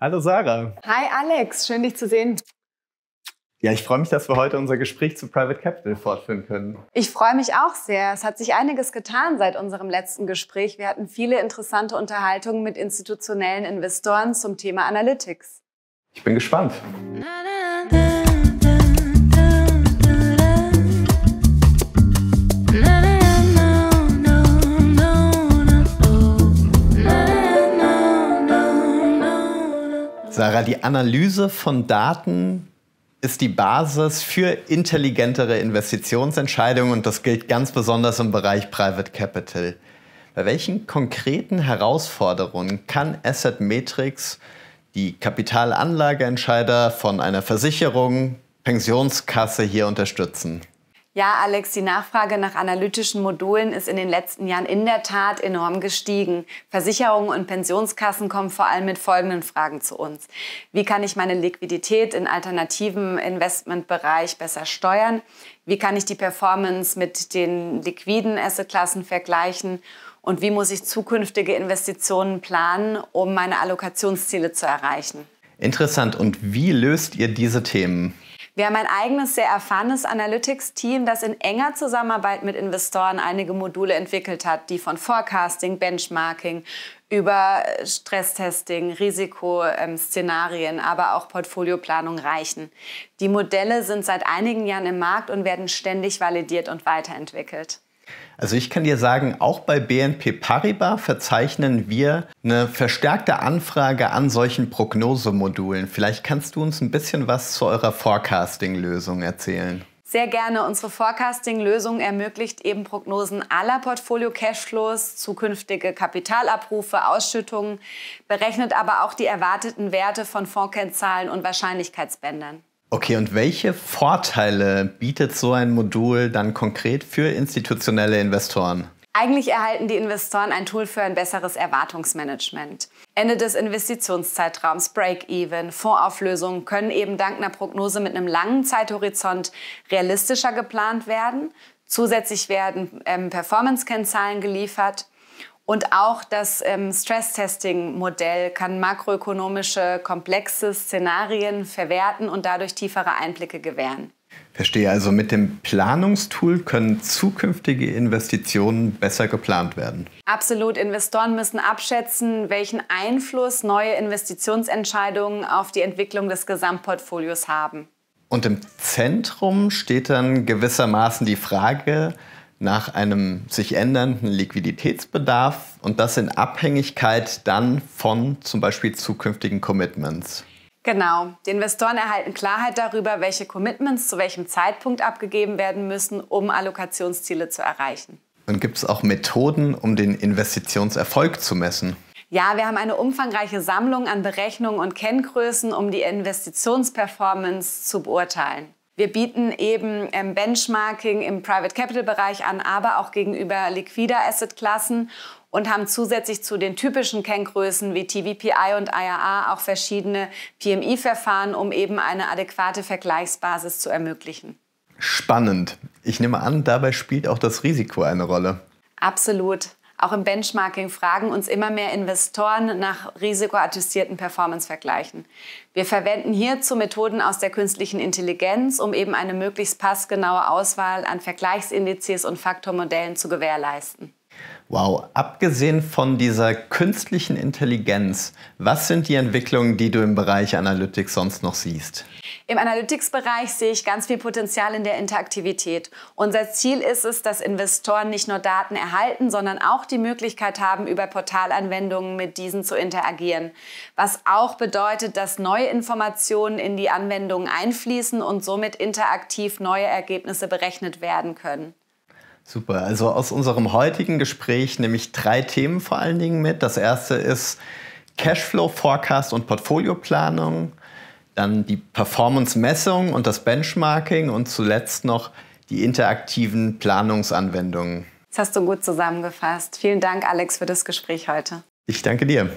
Hallo Sarah. Hi Alex, schön dich zu sehen. Ja, ich freue mich, dass wir heute unser Gespräch zu Private Capital fortführen können. Ich freue mich auch sehr. Es hat sich einiges getan seit unserem letzten Gespräch. Wir hatten viele interessante Unterhaltungen mit institutionellen Investoren zum Thema Analytics. Ich bin gespannt. Na, Sarah, die Analyse von Daten ist die Basis für intelligentere Investitionsentscheidungen und das gilt ganz besonders im Bereich Private Capital. Bei welchen konkreten Herausforderungen kann Asset Matrix die Kapitalanlageentscheider von einer Versicherung, Pensionskasse hier unterstützen? Ja, Alex, die Nachfrage nach analytischen Modulen ist in den letzten Jahren in der Tat enorm gestiegen. Versicherungen und Pensionskassen kommen vor allem mit folgenden Fragen zu uns. Wie kann ich meine Liquidität in alternativen Investmentbereich besser steuern? Wie kann ich die Performance mit den liquiden Assetklassen vergleichen? Und wie muss ich zukünftige Investitionen planen, um meine Allokationsziele zu erreichen? Interessant. Und wie löst ihr diese Themen? Wir haben ein eigenes, sehr erfahrenes Analytics-Team, das in enger Zusammenarbeit mit Investoren einige Module entwickelt hat, die von Forecasting, Benchmarking über äh, Stresstesting, Risikoszenarien, ähm, aber auch Portfolioplanung reichen. Die Modelle sind seit einigen Jahren im Markt und werden ständig validiert und weiterentwickelt. Also ich kann dir sagen, auch bei BNP Paribas verzeichnen wir eine verstärkte Anfrage an solchen Prognosemodulen. Vielleicht kannst du uns ein bisschen was zu eurer Forecasting-Lösung erzählen. Sehr gerne. Unsere Forecasting-Lösung ermöglicht eben Prognosen aller Portfolio-Cashflows, zukünftige Kapitalabrufe, Ausschüttungen, berechnet aber auch die erwarteten Werte von Fondskennzahlen und Wahrscheinlichkeitsbändern. Okay, und welche Vorteile bietet so ein Modul dann konkret für institutionelle Investoren? Eigentlich erhalten die Investoren ein Tool für ein besseres Erwartungsmanagement. Ende des Investitionszeitraums, Break-Even, Fondsauflösungen können eben dank einer Prognose mit einem langen Zeithorizont realistischer geplant werden. Zusätzlich werden ähm, Performance-Kennzahlen geliefert. Und auch das ähm, Stress-Testing-Modell kann makroökonomische komplexe Szenarien verwerten und dadurch tiefere Einblicke gewähren. Verstehe, also mit dem Planungstool können zukünftige Investitionen besser geplant werden. Absolut, Investoren müssen abschätzen, welchen Einfluss neue Investitionsentscheidungen auf die Entwicklung des Gesamtportfolios haben. Und im Zentrum steht dann gewissermaßen die Frage, nach einem sich ändernden Liquiditätsbedarf und das in Abhängigkeit dann von zum Beispiel zukünftigen Commitments. Genau. Die Investoren erhalten Klarheit darüber, welche Commitments zu welchem Zeitpunkt abgegeben werden müssen, um Allokationsziele zu erreichen. Und gibt es auch Methoden, um den Investitionserfolg zu messen? Ja, wir haben eine umfangreiche Sammlung an Berechnungen und Kenngrößen, um die Investitionsperformance zu beurteilen. Wir bieten eben ähm, Benchmarking im Private Capital Bereich an, aber auch gegenüber liquider Asset Klassen und haben zusätzlich zu den typischen Kenngrößen wie TVPI und IAA auch verschiedene PMI-Verfahren, um eben eine adäquate Vergleichsbasis zu ermöglichen. Spannend. Ich nehme an, dabei spielt auch das Risiko eine Rolle. Absolut. Auch im Benchmarking fragen uns immer mehr Investoren nach risikoattestierten Performance-Vergleichen. Wir verwenden hierzu Methoden aus der künstlichen Intelligenz, um eben eine möglichst passgenaue Auswahl an Vergleichsindizes und Faktormodellen zu gewährleisten. Wow, abgesehen von dieser künstlichen Intelligenz, was sind die Entwicklungen, die du im Bereich Analytics sonst noch siehst? Im Analytics-Bereich sehe ich ganz viel Potenzial in der Interaktivität. Unser Ziel ist es, dass Investoren nicht nur Daten erhalten, sondern auch die Möglichkeit haben, über Portalanwendungen mit diesen zu interagieren. Was auch bedeutet, dass neue Informationen in die Anwendungen einfließen und somit interaktiv neue Ergebnisse berechnet werden können. Super, also aus unserem heutigen Gespräch nehme ich drei Themen vor allen Dingen mit. Das erste ist Cashflow Forecast und Portfolioplanung dann die Performance-Messung und das Benchmarking und zuletzt noch die interaktiven Planungsanwendungen. Das hast du gut zusammengefasst. Vielen Dank, Alex, für das Gespräch heute. Ich danke dir.